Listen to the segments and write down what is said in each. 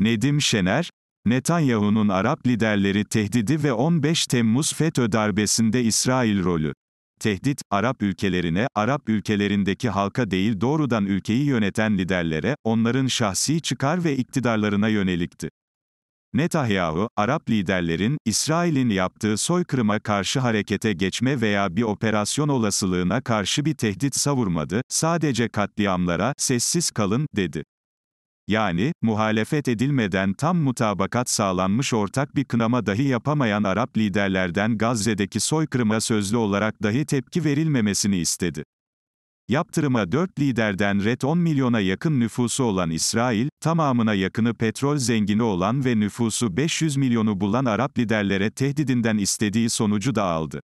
Nedim Şener, Netanyahu'nun Arap liderleri tehdidi ve 15 Temmuz FETÖ darbesinde İsrail rolü. Tehdit, Arap ülkelerine, Arap ülkelerindeki halka değil doğrudan ülkeyi yöneten liderlere, onların şahsi çıkar ve iktidarlarına yönelikti. Netanyahu, Arap liderlerin, İsrail'in yaptığı soykırıma karşı harekete geçme veya bir operasyon olasılığına karşı bir tehdit savurmadı, sadece katliamlara, sessiz kalın, dedi yani, muhalefet edilmeden tam mutabakat sağlanmış ortak bir kınama dahi yapamayan Arap liderlerden Gazze'deki soykırıma sözlü olarak dahi tepki verilmemesini istedi. Yaptırıma 4 liderden ret 10 milyona yakın nüfusu olan İsrail, tamamına yakını petrol zengini olan ve nüfusu 500 milyonu bulan Arap liderlere tehdidinden istediği sonucu da aldı.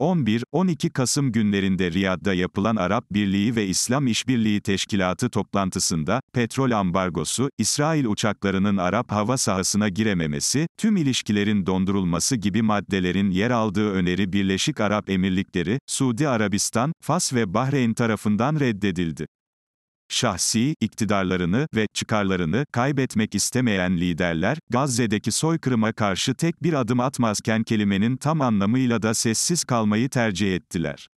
11-12 Kasım günlerinde Riyad'da yapılan Arap Birliği ve İslam İşbirliği Teşkilatı toplantısında, petrol ambargosu, İsrail uçaklarının Arap hava sahasına girememesi, tüm ilişkilerin dondurulması gibi maddelerin yer aldığı öneri Birleşik Arap Emirlikleri, Suudi Arabistan, Fas ve Bahreyn tarafından reddedildi şahsi iktidarlarını ve çıkarlarını kaybetmek istemeyen liderler, Gazze'deki soykırıma karşı tek bir adım atmazken kelimenin tam anlamıyla da sessiz kalmayı tercih ettiler.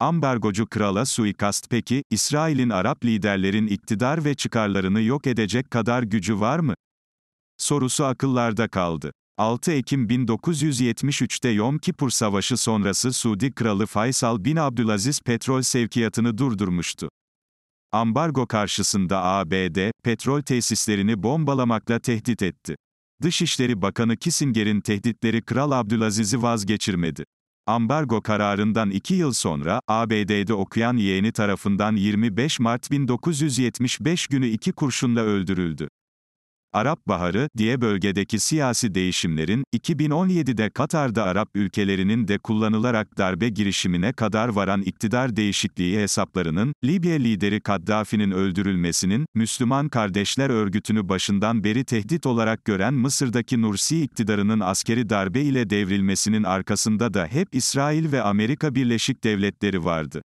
Ambargocu krala suikast peki, İsrail'in Arap liderlerin iktidar ve çıkarlarını yok edecek kadar gücü var mı? Sorusu akıllarda kaldı. 6 Ekim 1973'te Yom Kipur Savaşı sonrası Suudi Kralı Faysal bin Abdülaziz petrol sevkiyatını durdurmuştu ambargo karşısında ABD, petrol tesislerini bombalamakla tehdit etti. Dışişleri Bakanı Kissinger'in tehditleri Kral Abdülaziz'i vazgeçirmedi. Ambargo kararından iki yıl sonra, ABD'de okuyan yeğeni tarafından 25 Mart 1975 günü iki kurşunla öldürüldü. Arap Baharı diye bölgedeki siyasi değişimlerin, 2017'de Katar'da Arap ülkelerinin de kullanılarak darbe girişimine kadar varan iktidar değişikliği hesaplarının, Libya lideri Kaddafi'nin öldürülmesinin, Müslüman Kardeşler Örgütü'nü başından beri tehdit olarak gören Mısır'daki Nursi iktidarının askeri darbe ile devrilmesinin arkasında da hep İsrail ve Amerika Birleşik Devletleri vardı.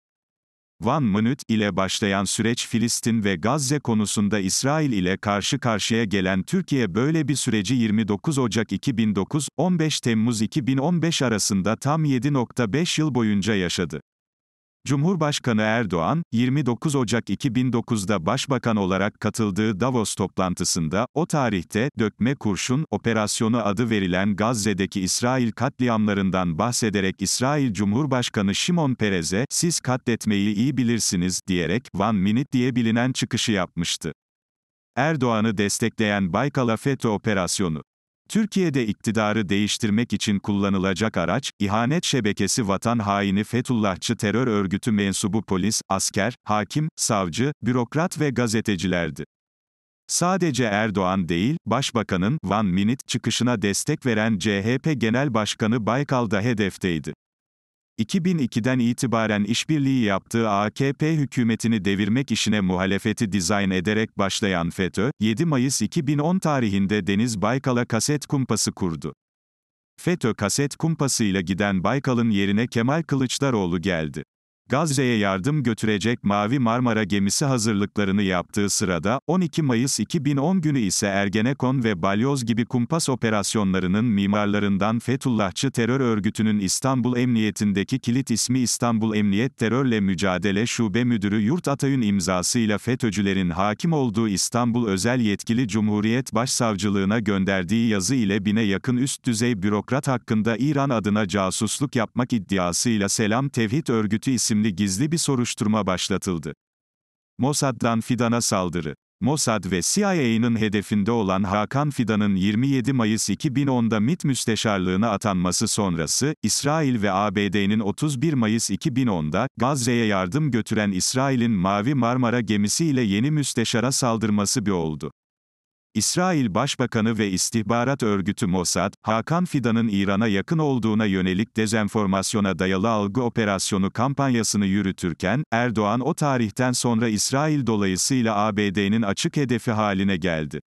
One Minute ile başlayan süreç Filistin ve Gazze konusunda İsrail ile karşı karşıya gelen Türkiye böyle bir süreci 29 Ocak 2009, 15 Temmuz 2015 arasında tam 7.5 yıl boyunca yaşadı. Cumhurbaşkanı Erdoğan, 29 Ocak 2009'da başbakan olarak katıldığı Davos toplantısında, o tarihte, dökme kurşun, operasyonu adı verilen Gazze'deki İsrail katliamlarından bahsederek İsrail Cumhurbaşkanı Şimon Peres'e, siz katletmeyi iyi bilirsiniz, diyerek, Van minute diye bilinen çıkışı yapmıştı. Erdoğan'ı destekleyen Baykal Afet operasyonu Türkiye'de iktidarı değiştirmek için kullanılacak araç, ihanet şebekesi vatan haini Fethullahçı terör örgütü mensubu polis, asker, hakim, savcı, bürokrat ve gazetecilerdi. Sadece Erdoğan değil, Başbakan'ın One Minute çıkışına destek veren CHP Genel Başkanı Baykal da hedefteydi. 2002'den itibaren işbirliği yaptığı AKP hükümetini devirmek işine muhalefeti dizayn ederek başlayan FETÖ, 7 Mayıs 2010 tarihinde Deniz Baykal'a kaset kumpası kurdu. FETÖ kaset kumpasıyla giden Baykal'ın yerine Kemal Kılıçdaroğlu geldi. Gazze'ye yardım götürecek Mavi Marmara gemisi hazırlıklarını yaptığı sırada, 12 Mayıs 2010 günü ise Ergenekon ve Balyoz gibi kumpas operasyonlarının mimarlarından Fethullahçı terör örgütünün İstanbul Emniyetindeki kilit ismi İstanbul Emniyet Terörle Mücadele Şube Müdürü Yurt Atay'ın imzasıyla FETÖ'cülerin hakim olduğu İstanbul Özel Yetkili Cumhuriyet Başsavcılığına gönderdiği yazı ile bine yakın üst düzey bürokrat hakkında İran adına casusluk yapmak iddiasıyla Selam Tevhid Örgütü isimli isimli gizli bir soruşturma başlatıldı. Mossad'dan Fidan'a saldırı. Mossad ve CIA'nın hedefinde olan Hakan Fidan'ın 27 Mayıs 2010'da MIT müsteşarlığına atanması sonrası, İsrail ve ABD'nin 31 Mayıs 2010'da, Gazze'ye yardım götüren İsrail'in Mavi Marmara gemisiyle yeni müsteşara saldırması bir oldu. İsrail Başbakanı ve İstihbarat örgütü Mossad, Hakan Fidan'ın İran'a yakın olduğuna yönelik dezenformasyona dayalı algı operasyonu kampanyasını yürütürken, Erdoğan o tarihten sonra İsrail dolayısıyla ABD'nin açık hedefi haline geldi.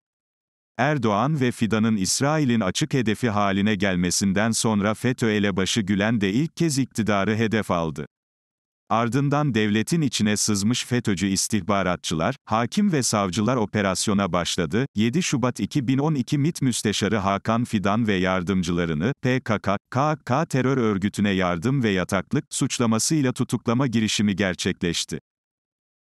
Erdoğan ve Fidan'ın İsrail'in açık hedefi haline gelmesinden sonra FETÖ elebaşı Gülen de ilk kez iktidarı hedef aldı. Ardından devletin içine sızmış FETÖ'cü istihbaratçılar, hakim ve savcılar operasyona başladı. 7 Şubat 2012 MİT Müsteşarı Hakan Fidan ve yardımcılarını PKK, KK terör örgütüne yardım ve yataklık suçlamasıyla tutuklama girişimi gerçekleşti.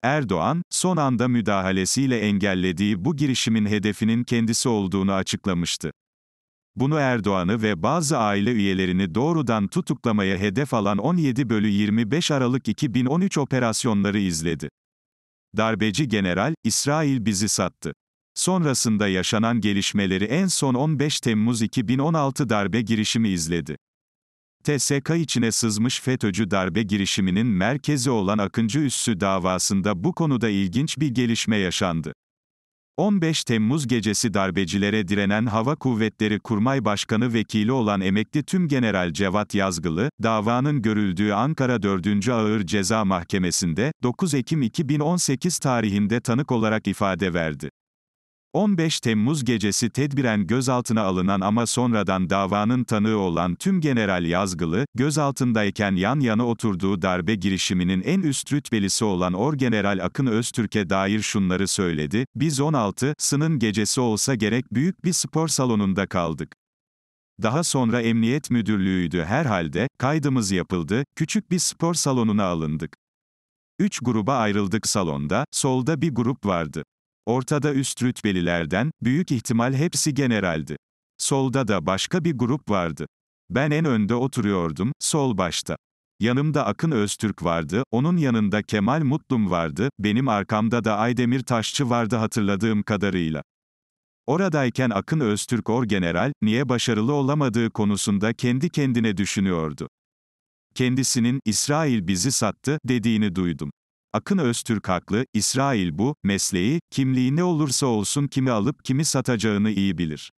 Erdoğan, son anda müdahalesiyle engellediği bu girişimin hedefinin kendisi olduğunu açıklamıştı. Bunu Erdoğan'ı ve bazı aile üyelerini doğrudan tutuklamaya hedef alan 17 bölü 25 Aralık 2013 operasyonları izledi. Darbeci general, İsrail bizi sattı. Sonrasında yaşanan gelişmeleri en son 15 Temmuz 2016 darbe girişimi izledi. TSK içine sızmış FETÖ'cü darbe girişiminin merkezi olan Akıncı Üssü davasında bu konuda ilginç bir gelişme yaşandı. 15 Temmuz gecesi darbecilere direnen Hava Kuvvetleri Kurmay Başkanı Vekili olan emekli Tümgeneral Cevat Yazgılı, davanın görüldüğü Ankara 4. Ağır Ceza Mahkemesi'nde, 9 Ekim 2018 tarihinde tanık olarak ifade verdi. 15 Temmuz gecesi tedbiren gözaltına alınan ama sonradan davanın tanığı olan tüm General Yazgılı, gözaltındayken yan yana oturduğu darbe girişiminin en üst rütbelisi olan Orgeneral Akın Öztürk'e dair şunları söyledi, biz 16, sının gecesi olsa gerek büyük bir spor salonunda kaldık. Daha sonra emniyet müdürlüğüydü herhalde, kaydımız yapıldı, küçük bir spor salonuna alındık. Üç gruba ayrıldık salonda, solda bir grup vardı. Ortada üst rütbelilerden, büyük ihtimal hepsi generaldi. Solda da başka bir grup vardı. Ben en önde oturuyordum, sol başta. Yanımda Akın Öztürk vardı, onun yanında Kemal Mutlum vardı, benim arkamda da Aydemir Taşçı vardı hatırladığım kadarıyla. Oradayken Akın Öztürk Orgeneral, niye başarılı olamadığı konusunda kendi kendine düşünüyordu. Kendisinin, İsrail bizi sattı, dediğini duydum. Akın Öztürk haklı, İsrail bu, mesleği, kimliği ne olursa olsun kimi alıp kimi satacağını iyi bilir.